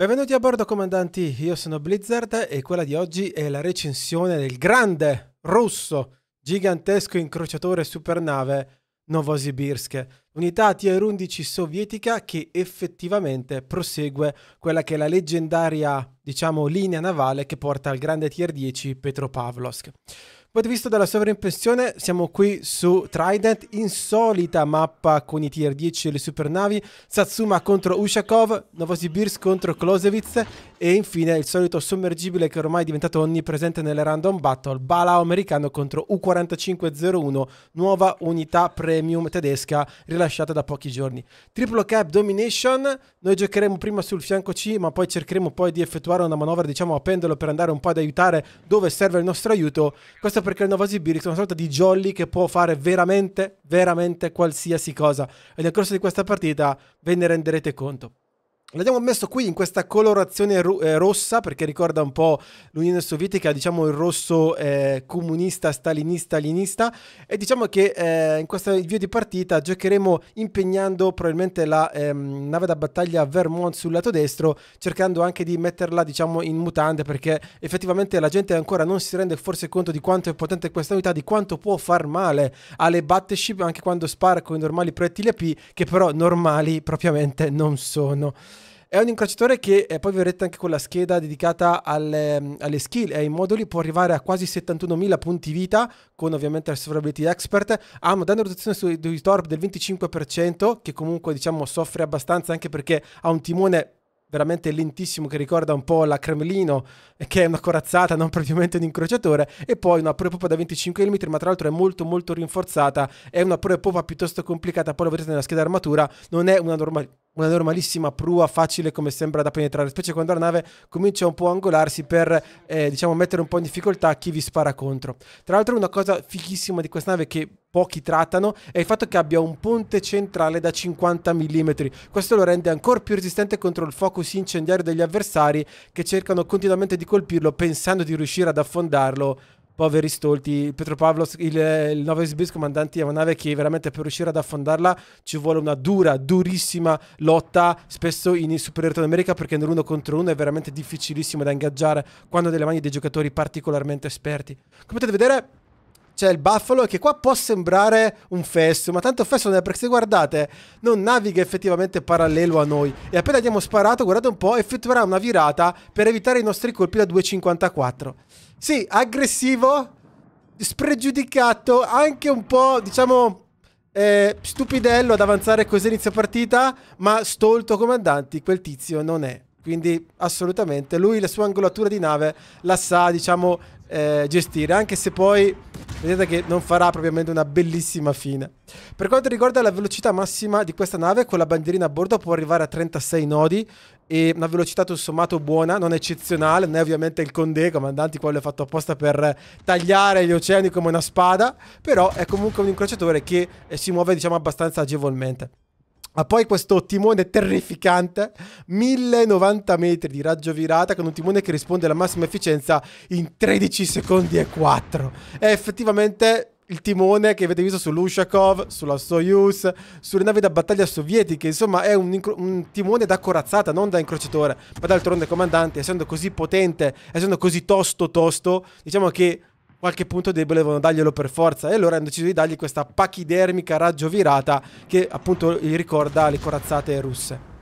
Benvenuti a bordo comandanti, io sono Blizzard e quella di oggi è la recensione del grande russo gigantesco incrociatore supernave Novosibirsk, unità TR-11 sovietica che effettivamente prosegue quella che è la leggendaria, diciamo, linea navale che porta al grande TR-10 Petropavlovsk. Avete visto dalla sovraimpressione, siamo qui su Trident, insolita mappa con i tier 10 e le supernavi, Satsuma contro Ushakov, Novosibirsk contro Klosewitz e infine il solito sommergibile che ormai è diventato onnipresente nelle random battle, Balao americano contro U4501, nuova unità premium tedesca rilasciata da pochi giorni. Triplo cap domination, noi giocheremo prima sul fianco C ma poi cercheremo poi di effettuare una manovra diciamo a pendolo per andare un po' ad aiutare dove serve il nostro aiuto. Questo perché il Novosi Biric è una sorta di jolly che può fare veramente, veramente qualsiasi cosa. E nel corso di questa partita ve ne renderete conto. L'abbiamo messo qui in questa colorazione ro- eh, rossa perché ricorda un po' l'Unione Sovietica, diciamo il rosso eh, comunista, stalinista, linista e diciamo che eh, in questo video di partita giocheremo impegnando probabilmente la ehm, nave da battaglia Vermont sul lato destro, cercando anche di metterla diciamo in mutande perché effettivamente la gente ancora non si rende forse conto di quanto è potente questa unità, di quanto può far male alle battleship anche quando spara con i normali proiettili AP che però normali propriamente non sono. È un incrociatore che eh, poi vedrete anche con la scheda dedicata alle, alle skill e ai moduli può arrivare a quasi 71.000 punti vita con ovviamente la survivability expert. Ha una danno rotazione sui, sui torp del 25% che comunque diciamo soffre abbastanza anche perché ha un timone veramente lentissimo che ricorda un po' la Cremlino, eh, che è una corazzata, non propriamente un incrociatore, e poi una prue popa da 25 mm, ma tra l'altro è molto molto rinforzata, è una prue popa piuttosto complicata, poi lo vedete nella scheda armatura, non è una, normal- una normalissima prua facile come sembra da penetrare, specie quando la nave comincia un po' a angolarsi per eh, diciamo mettere un po' in difficoltà chi vi spara contro. Tra l'altro una cosa fighissima di questa nave che pochi trattano è il fatto che abbia un ponte centrale da 50 mm. Questo lo rende ancora più resistente contro il focus incendiario degli avversari che cercano continuamente di colpirlo pensando di riuscire ad affondarlo. Poveri stolti, Petropavlos, il, il 9 SBS comandanti è una nave che veramente per riuscire ad affondarla ci vuole una dura, durissima lotta, spesso in superiorità numerica perché nell'uno contro uno è veramente difficilissimo da ingaggiare quando ha nelle mani dei giocatori particolarmente esperti. Come potete vedere c'è cioè, il Buffalo che qua può sembrare un fesso, ma tanto fesso non è perché se guardate non naviga effettivamente parallelo a noi e appena abbiamo sparato, guardate un po', effettuerà una virata per evitare i nostri colpi da 2,54. Sì, aggressivo, spregiudicato, anche un po', diciamo, eh, stupidello ad avanzare così inizio partita, ma stolto comandanti quel tizio non è. Quindi assolutamente, lui la sua angolatura di nave la sa, diciamo, eh, gestire, anche se poi vedete che non farà propriamente una bellissima fine. Per quanto riguarda la velocità massima di questa nave, con la bandierina a bordo può arrivare a 36 nodi e una velocità tutto sommato buona, non eccezionale, non è ovviamente il Condé, comandanti, quello è fatto apposta per tagliare gli oceani come una spada, però è comunque un incrociatore che eh, si muove diciamo abbastanza agevolmente. Ha poi questo timone terrificante, 1090 metri di raggio virata, con un timone che risponde alla massima efficienza in 13 secondi e 4. È effettivamente il timone che avete visto sull'Ushakov, sulla Soyuz, sulle navi da battaglia sovietiche, insomma è un, un timone da corazzata, non da incrociatore, ma d'altronde comandante, essendo così potente, essendo così tosto tosto, diciamo che qualche punto debole volevano darglielo per forza e allora hanno deciso di dargli questa pachidermica raggio virata che appunto gli ricorda le corazzate russe.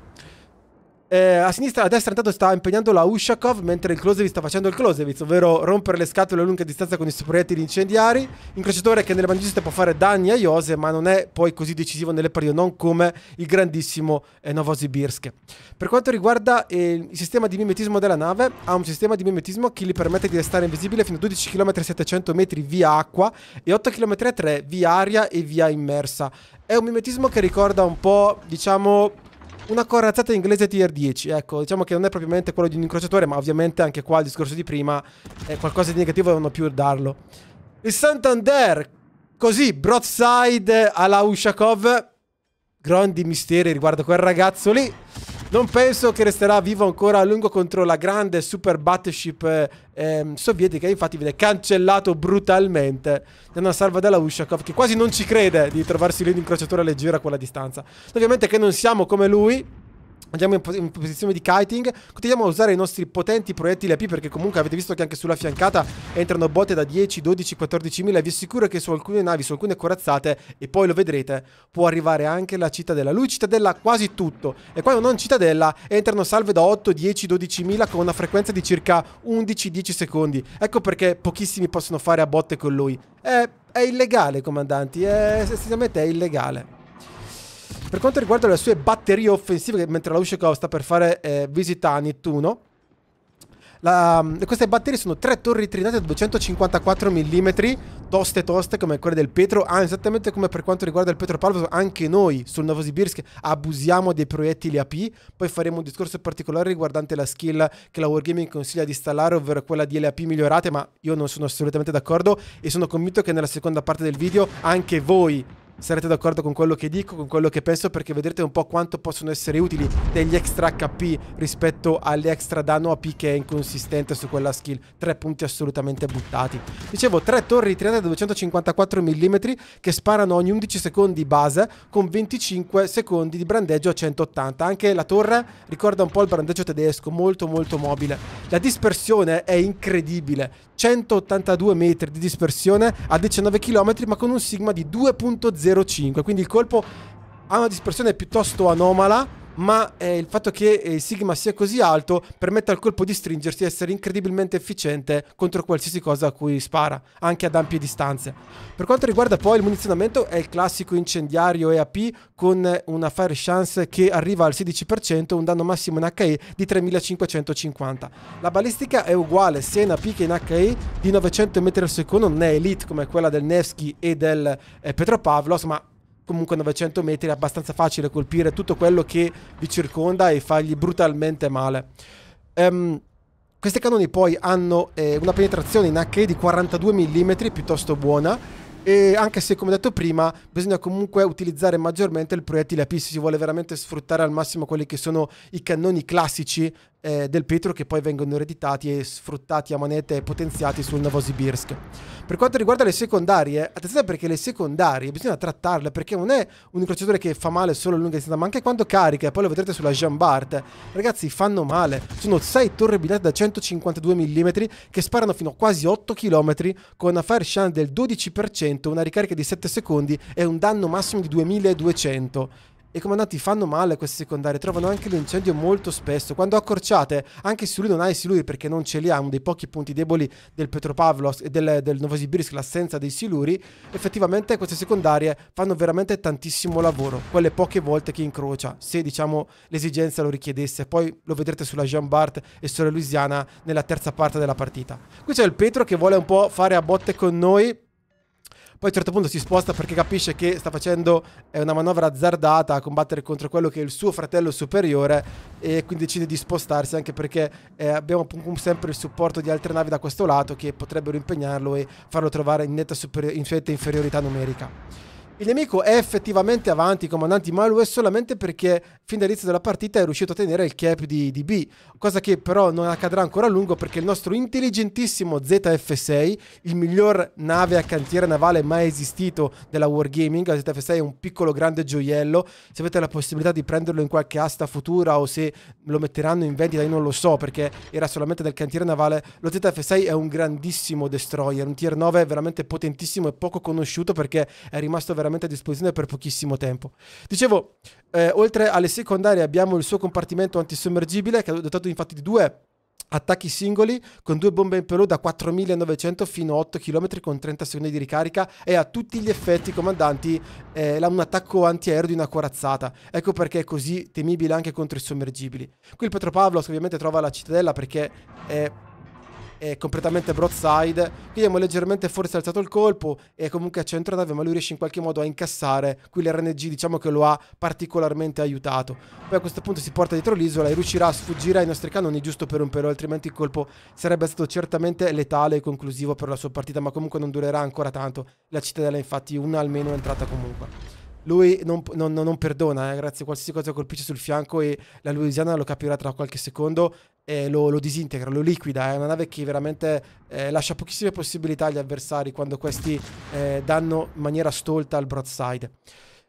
Eh, a sinistra, e a destra intanto sta impegnando la Ushakov mentre il Closevitz sta facendo il Closevitz, ovvero rompere le scatole a lunga distanza con i suoi proiettili incendiari. Incrociatore che nelle mani giuste può fare danni a Iose, ma non è poi così decisivo nelle pario, non come il grandissimo eh, Novosibirsk. Per quanto riguarda eh, il sistema di mimetismo della nave, ha un sistema di mimetismo che gli permette di restare invisibile fino a 12 km 700 metri via acqua e 8 km 3 via aria e via immersa. È un mimetismo che ricorda un po', diciamo una corazzata inglese tier 10, ecco, diciamo che non è propriamente quello di un incrociatore, ma ovviamente anche qua il discorso di prima è qualcosa di negativo e non più darlo. Il Santander, così, broadside alla Ushakov, grandi misteri riguardo quel ragazzo lì. Non penso che resterà vivo ancora a lungo contro la grande super battleship ehm, sovietica. Infatti viene cancellato brutalmente da una salva della Ushakov che quasi non ci crede di trovarsi lì in incrociatura leggera a quella distanza. Ovviamente che non siamo come lui, Andiamo in, in, posizione di kiting. Continuiamo a usare i nostri potenti proiettili AP perché comunque avete visto che anche sulla fiancata entrano botte da 10, 12, 14 mila. Vi assicuro che su alcune navi, su alcune corazzate, e poi lo vedrete, può arrivare anche la cittadella. Lui cittadella quasi tutto. E quando non cittadella, entrano salve da 8, 10, 12 mila con una frequenza di circa 11-10 secondi. Ecco perché pochissimi possono fare a botte con lui. È, è illegale, comandanti. È, essenzialmente è illegale. Per quanto riguarda le sue batterie offensive, mentre la Ushikov sta per fare eh, visita a Nittuno, la, mm, queste batterie sono tre torri trinate 254 mm, toste toste come quelle del Petro, ah, esattamente come per quanto riguarda il Petro Palvo, anche noi sul Novosibirsk abusiamo dei proiettili AP, poi faremo un discorso particolare riguardante la skill che la Wargaming consiglia di installare, ovvero quella di LAP migliorate, ma io non sono assolutamente d'accordo e sono convinto che nella seconda parte del video anche voi sarete d'accordo con quello che dico, con quello che penso, perché vedrete un po' quanto possono essere utili degli extra HP rispetto all'extra danno AP che è inconsistente su quella skill. Tre punti assolutamente buttati. Dicevo, tre torri tirate da 254 mm che sparano ogni 11 secondi base con 25 secondi di brandeggio a 180. Anche la torre ricorda un po' il brandeggio tedesco, molto molto mobile. La dispersione è incredibile, 182 metri di dispersione a 19 km ma con un sigma di 2.0 0,5. Quindi il colpo ha una dispersione piuttosto anomala ma eh, il fatto che eh, il sigma sia così alto permette al colpo di stringersi e essere incredibilmente efficiente contro qualsiasi cosa a cui spara, anche ad ampie distanze. Per quanto riguarda poi il munizionamento, è il classico incendiario EAP con una fire chance che arriva al 16%, un danno massimo in HE di 3550. La balistica è uguale sia in AP che in HE di 900 metri al secondo, non è elite come quella del Nevsky e del eh, Petropavlos, ma comunque 900 metri è abbastanza facile colpire tutto quello che vi circonda e fargli brutalmente male. Um, ehm, questi cannoni poi hanno eh, una penetrazione in HE di 42 mm piuttosto buona e anche se come detto prima bisogna comunque utilizzare maggiormente il proiettile AP se si vuole veramente sfruttare al massimo quelli che sono i cannoni classici eh, del petro che poi vengono ereditati e sfruttati a manette e potenziati sul Novosibirsk. Per quanto riguarda le secondarie, attenzione perché le secondarie bisogna trattarle perché non è un incrociatore che fa male solo a lunga distanza, ma anche quando carica, e poi lo vedrete sulla Jean Bart, ragazzi fanno male. Sono 6 torri bilate da 152 mm che sparano fino a quasi 8 km con una fire shine del 12%, una ricarica di 7 secondi e un danno massimo di 2200 i comandanti fanno male queste secondarie, trovano anche l'incendio molto spesso. Quando accorciate, anche se lui non ha i siluri perché non ce li ha, uno dei pochi punti deboli del Petropavlovsk e del, del Novosibirsk, l'assenza dei siluri, effettivamente queste secondarie fanno veramente tantissimo lavoro, quelle poche volte che incrocia, se diciamo l'esigenza lo richiedesse. Poi lo vedrete sulla Jean Bart e sulla Louisiana nella terza parte della partita. Qui c'è il Petro che vuole un po' fare a botte con noi, poi a un certo punto si sposta perché capisce che sta facendo una manovra azzardata a combattere contro quello che è il suo fratello superiore e quindi decide di spostarsi anche perché eh, abbiamo sempre il supporto di altre navi da questo lato che potrebbero impegnarlo e farlo trovare in netta, in netta inferiorità numerica. Il nemico è effettivamente avanti, comandanti, ma lo è solamente perché fin dall'inizio della partita è riuscito a tenere il cap di, di B, cosa che però non accadrà ancora a lungo perché il nostro intelligentissimo ZF6, il miglior nave a cantiere navale mai esistito della Wargaming, la ZF6 è un piccolo grande gioiello, se avete la possibilità di prenderlo in qualche asta futura o se lo metteranno in vendita io non lo so perché era solamente del cantiere navale, lo ZF6 è un grandissimo destroyer, un tier 9 veramente potentissimo e poco conosciuto perché è rimasto veramente veramente a disposizione per pochissimo tempo. Dicevo, eh, oltre alle secondarie abbiamo il suo compartimento antisommergibile che è dotato infatti di due attacchi singoli con due bombe in pelo da 4900 fino a 8 km con 30 secondi di ricarica e a tutti gli effetti comandanti eh, un attacco antiaereo di una corazzata ecco perché è così temibile anche contro i sommergibili qui il Petropavlovsk ovviamente trova la cittadella perché è è completamente broadside. Qui abbiamo leggermente forse alzato il colpo e comunque a centro centronave, ma lui riesce in qualche modo a incassare. Qui l'RNG diciamo che lo ha particolarmente aiutato. Poi a questo punto si porta dietro l'isola e riuscirà a sfuggire ai nostri cannoni giusto per un pelo, altrimenti il colpo sarebbe stato certamente letale e conclusivo per la sua partita, ma comunque non durerà ancora tanto. La cittadella infatti una almeno è entrata comunque lui non, non, non perdona, eh, grazie a qualsiasi cosa colpisce sul fianco e la Louisiana lo capirà tra qualche secondo e lo, lo disintegra, lo liquida. È una nave che veramente eh, lascia pochissime possibilità agli avversari quando questi eh, danno in maniera stolta al broadside.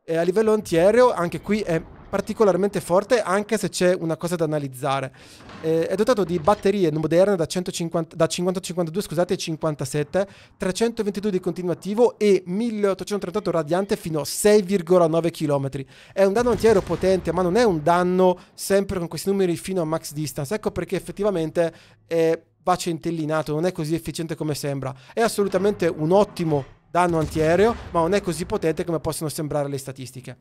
E a livello antiaereo anche qui è particolarmente forte anche se c'è una cosa da analizzare. Eh, è dotato di batterie moderne da, 50-52 scusate, 57, 322 di continuativo e 1838 radiante fino a 6,9 km. È un danno antiaereo potente ma non è un danno sempre con questi numeri fino a max distance. Ecco perché effettivamente è va centellinato, non è così efficiente come sembra. È assolutamente un ottimo danno antiaereo, ma non è così potente come possono sembrare le statistiche.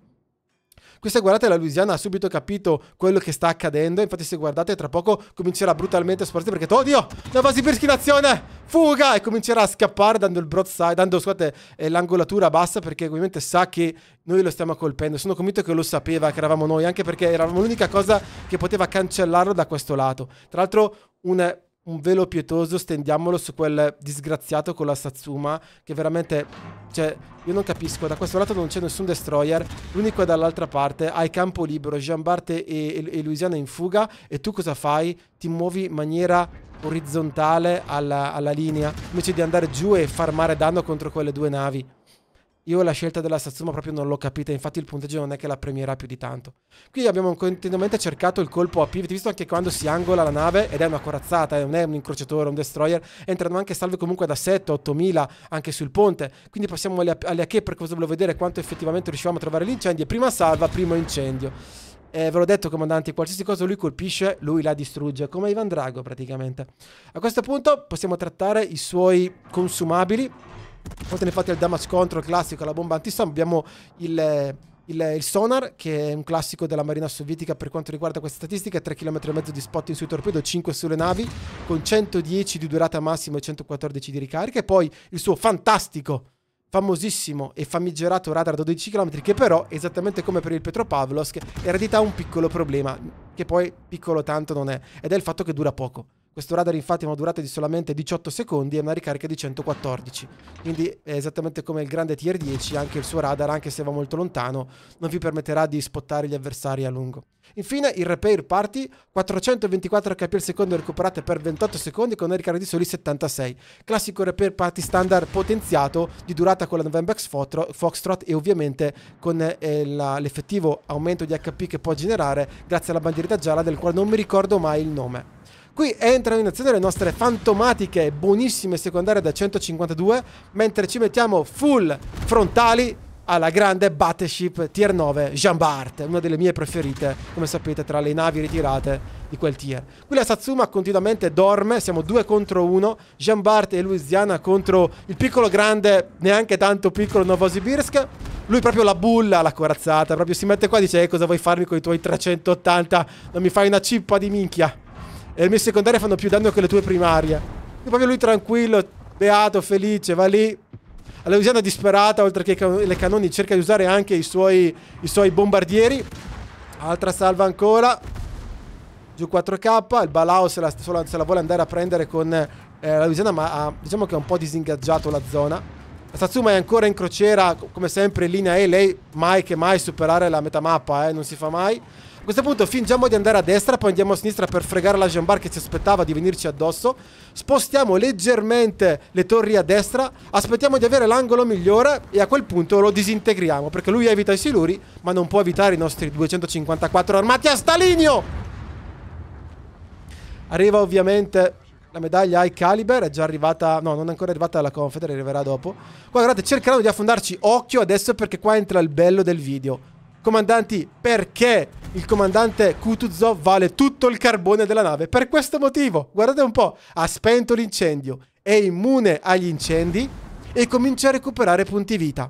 Questa guardate la Louisiana ha subito capito quello che sta accadendo, infatti se guardate tra poco comincerà brutalmente a sparare perché oddio, la Vasipirski in azione! Fuga! E comincerà a scappare dando il broadside, dando scusate, eh, l'angolatura bassa perché ovviamente sa che noi lo stiamo colpendo. Sono convinto che lo sapeva che eravamo noi, anche perché eravamo l'unica cosa che poteva cancellarlo da questo lato. Tra l'altro un un velo pietoso, stendiamolo su quel disgraziato con la Satsuma, che veramente, cioè, io non capisco, da questo lato non c'è nessun destroyer, l'unico è dall'altra parte, hai campo libero, Jean Bart e, e, e, Louisiana in fuga, e tu cosa fai? Ti muovi in maniera orizzontale alla, alla linea, invece di andare giù e farmare danno contro quelle due navi. Io la scelta della Satsuma proprio non l'ho capita, infatti il punteggio non è che la premierà più di tanto. Qui abbiamo continuamente cercato il colpo a P, avete visto anche quando si angola la nave ed è una corazzata, non è un incrociatore, un destroyer, entrano anche salve comunque da 7, 8000 anche sul ponte, quindi passiamo alle, alle AK perché volevo vedere quanto effettivamente riusciamo a trovare l'incendio, prima salva, primo incendio. Eh, ve l'ho detto comandanti, qualsiasi cosa lui colpisce, lui la distrugge, come Ivan Drago praticamente. A questo punto possiamo trattare i suoi consumabili Oltre fate il damage control classico, alla bomba antistam. abbiamo il, il, il, sonar, che è un classico della marina sovietica per quanto riguarda queste statistiche, 3 km e mezzo di spotting sui torpedo, 5 sulle navi, con 110 di durata massima e 114 di ricarica, e poi il suo fantastico famosissimo e famigerato radar a 12 km che però, esattamente come per il Petropavlovsk, ha un piccolo problema, che poi piccolo tanto non è, ed è il fatto che dura poco. Questo radar infatti ha una durata di solamente 18 secondi e una ricarica di 114. Quindi esattamente come il grande tier 10, anche il suo radar, anche se va molto lontano, non vi permetterà di spottare gli avversari a lungo. Infine il Repair Party, 424 HP al secondo recuperate per 28 secondi con una ricarica di soli 76. Classico Repair Party standard potenziato di durata con la Novembex Foxtrot e ovviamente con eh, l'effettivo aumento di HP che può generare grazie alla bandierita gialla del quale non mi ricordo mai il nome. Qui entrano in azione le nostre fantomatiche buonissime secondarie da 152, mentre ci mettiamo full frontali alla grande Battleship Tier 9 Jean Bart, una delle mie preferite, come sapete, tra le navi ritirate di quel tier. Qui la Satsuma continuamente dorme, siamo due contro uno, Jean Bart e Louisiana contro il piccolo grande, neanche tanto piccolo Novosibirsk. Lui proprio la bulla, la corazzata, proprio si mette qua e dice "Eh, cosa vuoi farmi con i tuoi 380? Non mi fai una cippa di minchia" e le mie secondarie fanno più danno che le tue primarie. E proprio lui tranquillo, beato, felice, va lì. La Louisiana disperata, oltre che le cannoni, cerca di usare anche i suoi, i suoi bombardieri. Altra salva ancora. Giù 4K, il Balao se la, se la vuole andare a prendere con eh, la Louisiana, ma ha, diciamo che ha un po' disingaggiato la zona. La Satsuma è ancora in crociera, come sempre in linea E, lei mai che mai superare la metà mappa, eh, non si fa mai. A questo punto fingiamo di andare a destra, poi andiamo a sinistra per fregare la Jambar che ci aspettava di venirci addosso. Spostiamo leggermente le torri a destra, aspettiamo di avere l'angolo migliore e a quel punto lo disintegriamo, perché lui evita i siluri, ma non può evitare i nostri 254 armati a Stalinio! Arriva ovviamente la medaglia High Caliber, è già arrivata, no, non è ancora arrivata la Confeder, arriverà dopo. Qua guardate, cercheranno di affondarci, occhio adesso perché qua entra il bello del video. Comandanti, perché il comandante Kutuzov vale tutto il carbone della nave? Per questo motivo, guardate un po', ha spento l'incendio, è immune agli incendi e comincia a recuperare punti vita.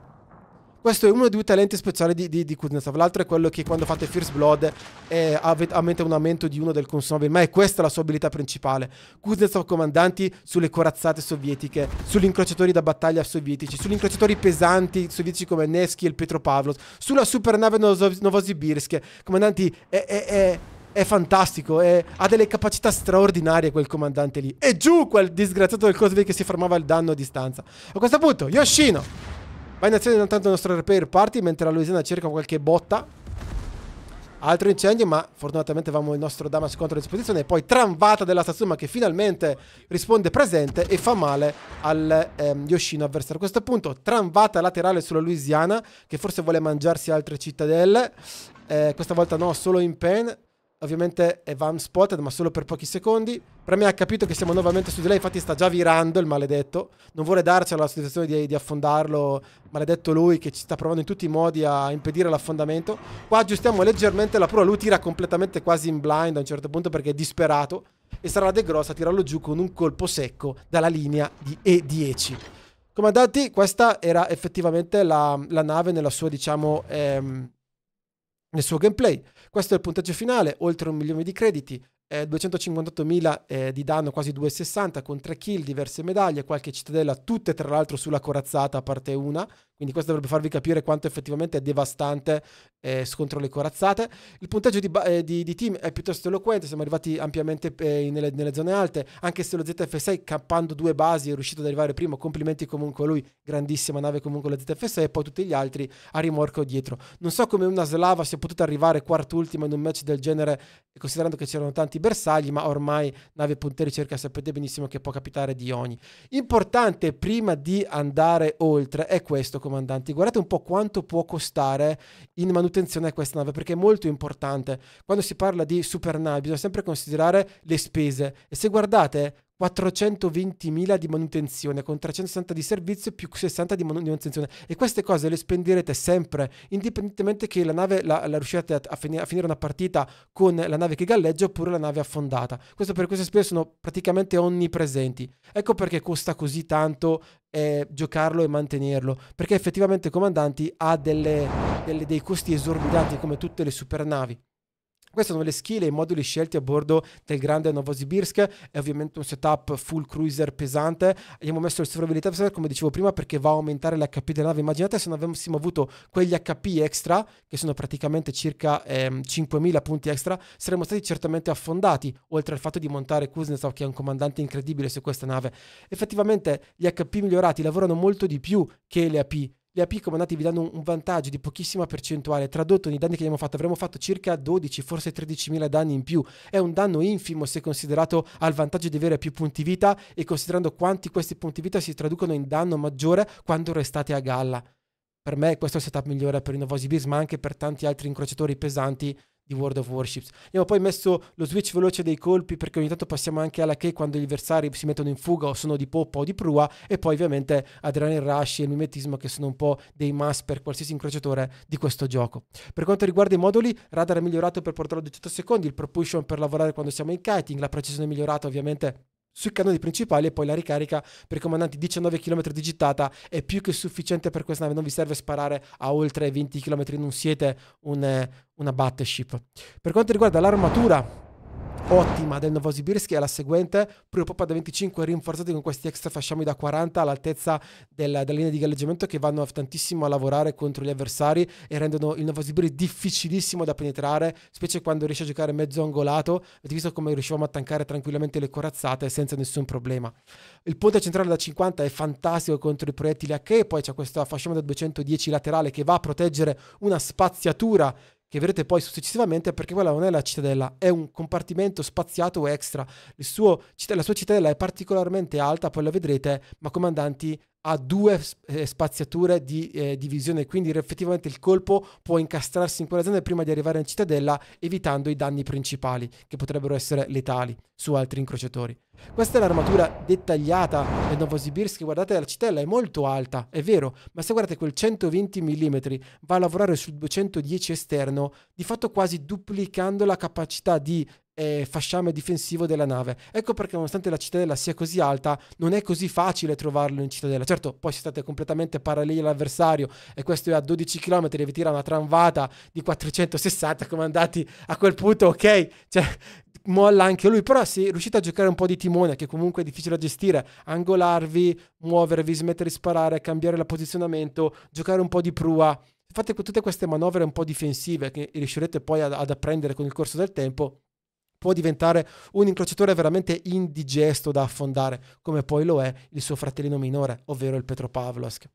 Questo è uno dei due talenti speciali di, di, di Kuznetsov. L'altro è quello che quando fate First Blood eh, aumenta un aumento di uno del consumabile. Ma è questa la sua abilità principale. Kuznetsov comandanti sulle corazzate sovietiche, sugli incrociatori da battaglia sovietici, sugli incrociatori pesanti sovietici come Nevsky e il Petropavlov, sulla supernave Novosibirsk. Comandanti, è, è, è è fantastico, è, ha delle capacità straordinarie quel comandante lì. E giù quel disgraziato del Cosby che si fermava il danno a distanza. A questo punto, Yoshino Va in azione intanto il nostro repair party mentre la Louisiana cerca qualche botta. Altro incendio, ma fortunatamente avevamo il nostro damage contro a disposizione. E poi tramvata della Satsuma che finalmente risponde presente e fa male al ehm, Yoshino avversario. A questo punto, tramvata laterale sulla Louisiana che forse vuole mangiarsi altre cittadelle. Eh, questa volta no, solo in pain Ovviamente è van spotted, ma solo per pochi secondi. Premi ha capito che siamo nuovamente su di lei, infatti sta già virando il maledetto. Non vuole darcela la soddisfazione di, di, affondarlo. Maledetto lui che ci sta provando in tutti i modi a impedire l'affondamento. Qua aggiustiamo leggermente la prova, lui tira completamente quasi in blind a un certo punto perché è disperato. E sarà la De Grossa a tirarlo giù con un colpo secco dalla linea di E10. Comandanti, questa era effettivamente la, la nave nella sua, diciamo... Ehm, nel suo gameplay. Questo è il punteggio finale, oltre un milione di crediti, eh, 258.000 eh, di danno, quasi 260, con 3 kill, diverse medaglie, qualche cittadella, tutte tra l'altro sulla corazzata, a parte una, quindi questo dovrebbe farvi capire quanto effettivamente è devastante eh, scontro le corazzate. Il punteggio di, eh, di, di, team è piuttosto eloquente, siamo arrivati ampiamente eh, nelle, nelle, zone alte, anche se lo ZF6 cappando due basi è riuscito ad arrivare primo, complimenti comunque a lui, grandissima nave comunque la ZF6 e poi tutti gli altri a rimorchio dietro. Non so come una slava sia potuta arrivare quart'ultima in un match del genere, considerando che c'erano tanti bersagli, ma ormai nave punteri cerca, sapete benissimo che può capitare di ogni. Importante prima di andare oltre è questo comandanti, guardate un po' quanto può costare in manutenzione questa nave, perché è molto importante. Quando si parla di supernavi bisogna sempre considerare le spese e se guardate 420.000 di manutenzione con 360 di servizio più 60 di manutenzione e queste cose le spenderete sempre indipendentemente che la nave la, la riusciate a, finire, a, finire una partita con la nave che galleggia oppure la nave affondata questo per queste spese sono praticamente onnipresenti ecco perché costa così tanto eh, giocarlo e mantenerlo perché effettivamente comandanti ha delle, delle, dei costi esorbitanti come tutte le supernavi queste sono le schiele e i moduli scelti a bordo del grande Novosibirsk. È ovviamente un setup full cruiser pesante. Abbiamo messo il survivability officer, come dicevo prima, perché va a aumentare l'HP della nave. Immaginate se non avessimo avuto quegli HP extra, che sono praticamente circa ehm, 5.000 punti extra, saremmo stati certamente affondati, oltre al fatto di montare Kuznetsov, che è un comandante incredibile su questa nave. Effettivamente gli HP migliorati lavorano molto di più che le AP le AP come vi danno un vantaggio di pochissima percentuale, tradotto nei danni che abbiamo fatto avremmo fatto circa 12, forse 13 mila danni in più, è un danno infimo se considerato al vantaggio di avere più punti vita e considerando quanti questi punti vita si traducono in danno maggiore quando restate a galla. Per me questo è il setup migliore per i Novosibirs, ma anche per tanti altri incrociatori pesanti di World of Warships. Abbiamo poi messo lo switch veloce dei colpi perché ogni tanto passiamo anche alla key quando gli avversari si mettono in fuga o sono di poppa o di prua e poi ovviamente Adrenaline Rush e il mimetismo che sono un po' dei must per qualsiasi incrociatore di questo gioco. Per quanto riguarda i moduli, radar è migliorato per portarlo a 18 secondi, il propulsion per lavorare quando siamo in kiting, la precisione è migliorata ovviamente sui canoni principali e poi la ricarica per comandanti 19 km di gittata è più che sufficiente per questa nave, non vi serve sparare a oltre 20 km, non siete un, eh, una battleship. Per quanto riguarda l'armatura ottima del Novosibirsk è la seguente, Priopop da 25 rinforzati con questi extra fasciami da 40 all'altezza della, della linea di galleggiamento che vanno tantissimo a lavorare contro gli avversari e rendono il Novosibirsk difficilissimo da penetrare, specie quando riesce a giocare mezzo angolato, avete visto come riuscivamo a tankare tranquillamente le corazzate senza nessun problema. Il ponte centrale da 50 è fantastico contro i proiettili a che poi c'è questa fasciama da 210 laterale che va a proteggere una spaziatura che vedrete poi successivamente, perché quella non è la cittadella, è un compartimento spaziato extra. Suo, la sua cittadella è particolarmente alta, poi la vedrete, ma comandanti ha due eh, spaziature di eh, divisione, quindi effettivamente il colpo può incastrarsi in quella zona prima di arrivare in cittadella, evitando i danni principali che potrebbero essere letali su altri incrociatori. Questa è l'armatura dettagliata del Novosibirsk, guardate la citella è molto alta, è vero, ma se guardate quel 120 mm va a lavorare sul 210 esterno, di fatto quasi duplicando la capacità di eh, fasciame difensivo della nave. Ecco perché nonostante la cittadella sia così alta, non è così facile trovarlo in cittadella. Certo, poi se state completamente paralleli all'avversario e questo è a 12 km e vi tira una tramvata di 460 come andati a quel punto, ok? Cioè, molla anche lui, però se riuscite a giocare un po' di timone, che comunque è difficile da gestire, angolarvi, muovervi, smettere di sparare, cambiare la posizionamento, giocare un po' di prua, fate tutte queste manovre un po' difensive che riuscirete poi ad apprendere con il corso del tempo, può diventare un incrociatore veramente indigesto da affondare, come poi lo è il suo fratellino minore, ovvero il Petropavlovsk.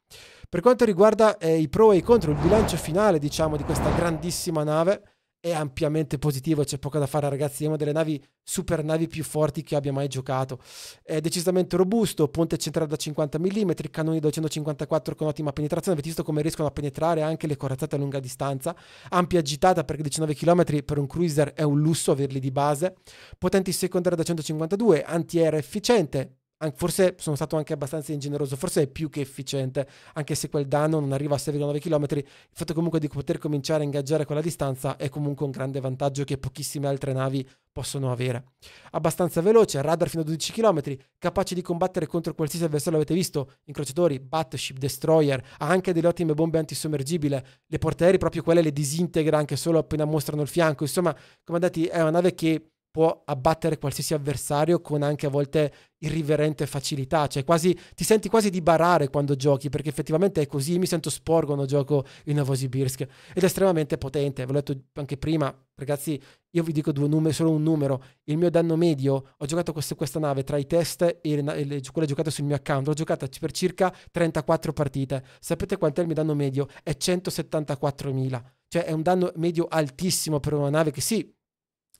Per quanto riguarda eh, i pro e i contro, il bilancio finale, diciamo, di questa grandissima nave, è ampiamente positivo, c'è poco da fare ragazzi, è una delle navi, super navi più forti che abbia mai giocato. È decisamente robusto, ponte centrale da 50 mm, cannoni da 254 con ottima penetrazione, avete visto come riescono a penetrare anche le corazzate a lunga distanza, ampia gitata perché 19 km per un cruiser è un lusso averli di base, potenti secondari da 152, antiaereo efficiente, forse sono stato anche abbastanza ingeneroso, forse è più che efficiente, anche se quel danno non arriva a 6,9 km, il fatto comunque di poter cominciare a ingaggiare quella distanza è comunque un grande vantaggio che pochissime altre navi possono avere. Abbastanza veloce, radar fino a 12 km, capace di combattere contro qualsiasi avversario, l'avete visto, incrociatori, battleship, destroyer, ha anche delle ottime bombe antisommergibile, le portaerei proprio quelle le disintegra anche solo appena mostrano il fianco, insomma, come comandati, è una nave che può abbattere qualsiasi avversario con anche a volte irriverente facilità, cioè quasi ti senti quasi di barare quando giochi, perché effettivamente è così, mi sento sporco quando gioco in Novosibirsk ed è estremamente potente, ve l'ho detto anche prima, ragazzi, io vi dico due numeri, solo un numero, il mio danno medio, ho giocato questa, questa nave tra i test e, e le, quella giocata sul mio account, l'ho giocata per circa 34 partite, sapete è il mio danno medio? È 174.000, cioè è un danno medio altissimo per una nave che sì,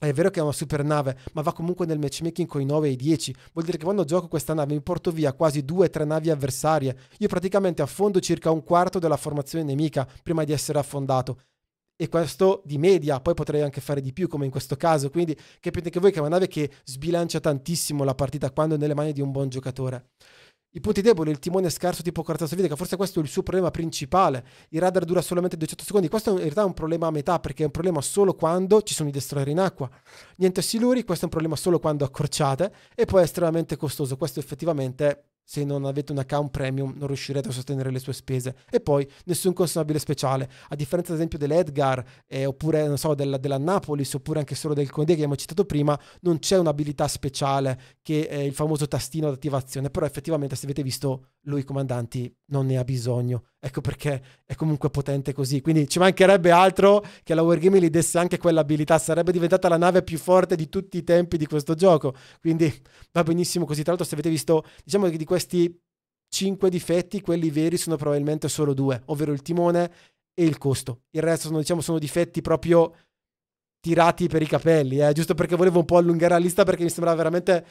è vero che è una super nave, ma va comunque nel matchmaking con i 9 e i 10. Vuol dire che quando gioco questa nave mi porto via quasi 2-3 navi avversarie. Io praticamente affondo circa un quarto della formazione nemica prima di essere affondato. E questo di media, poi potrei anche fare di più come in questo caso. Quindi capite che voi che è una nave che sbilancia tantissimo la partita quando è nelle mani di un buon giocatore. I punti deboli, il timone scarso tipo carta sovietica, forse questo è il suo problema principale. Il radar dura solamente 200 secondi. Questo in realtà è un problema a metà, perché è un problema solo quando ci sono i destroyer in acqua. Niente siluri, questo è un problema solo quando accorciate e poi è estremamente costoso. Questo effettivamente se non avete un account premium non riuscirete a sostenere le sue spese e poi nessun consumabile speciale a differenza ad esempio dell'Edgar eh, oppure non so della, della Napolis oppure anche solo del Conde che abbiamo citato prima non c'è un'abilità speciale che è il famoso tastino d'attivazione però effettivamente se avete visto lui comandanti non ne ha bisogno. Ecco perché è comunque potente così. Quindi ci mancherebbe altro che la Wargame gli desse anche quell'abilità. Sarebbe diventata la nave più forte di tutti i tempi di questo gioco. Quindi va benissimo così. Tra l'altro, se avete visto, diciamo che di questi cinque difetti, quelli veri sono probabilmente solo due, ovvero il timone e il costo. Il resto sono, diciamo, sono difetti proprio tirati per i capelli, eh? giusto perché volevo un po' allungare la lista perché mi sembrava veramente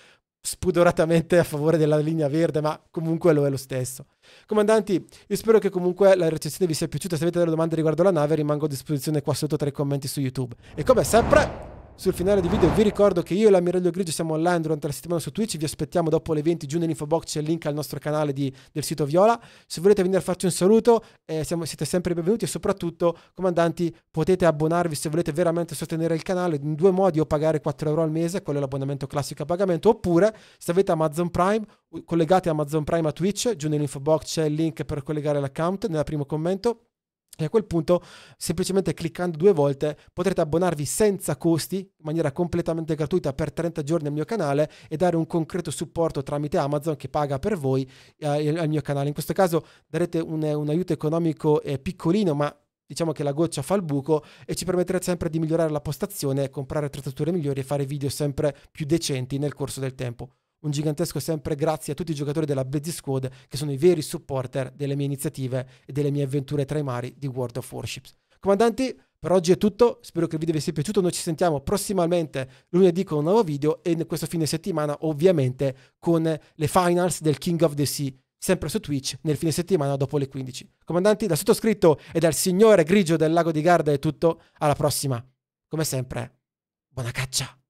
spudoratamente a favore della linea verde, ma comunque lo è lo stesso. Comandanti, io spero che comunque la recensione vi sia piaciuta. Se avete delle domande riguardo la nave, rimango a disposizione qua sotto tra i commenti su YouTube. E come sempre sul finale di video. Vi ricordo che io e l'ammiraglio grigio siamo online durante la settimana su Twitch. Vi aspettiamo dopo le 20 giù nell'info box. C'è il link al nostro canale di, del sito Viola. Se volete venire a farci un saluto, eh, siamo, siete sempre benvenuti. E soprattutto, comandanti, potete abbonarvi se volete veramente sostenere il canale in due modi: o pagare 4 euro al mese, quello è l'abbonamento classico a pagamento, oppure se avete Amazon Prime, collegate Amazon Prime a Twitch. Giù nell'info box c'è il link per collegare l'account. Nel primo commento e a quel punto, semplicemente cliccando due volte, potrete abbonarvi senza costi, in maniera completamente gratuita, per 30 giorni al mio canale e dare un concreto supporto tramite Amazon che paga per voi eh, al mio canale. In questo caso darete un, un aiuto economico eh, piccolino, ma diciamo che la goccia fa il buco e ci permetterà sempre di migliorare la postazione, comprare attrezzature migliori e fare video sempre più decenti nel corso del tempo un gigantesco sempre grazie a tutti i giocatori della Blizzy Squad che sono i veri supporter delle mie iniziative e delle mie avventure tra i mari di World of Warships. Comandanti, per oggi è tutto, spero che il video vi sia piaciuto, noi ci sentiamo prossimamente lunedì con un nuovo video e in questo fine settimana ovviamente con le finals del King of the Sea, sempre su Twitch nel fine settimana dopo le 15. Comandanti, da sottoscritto e dal signore grigio del lago di Garda è tutto, alla prossima. Come sempre, buona caccia!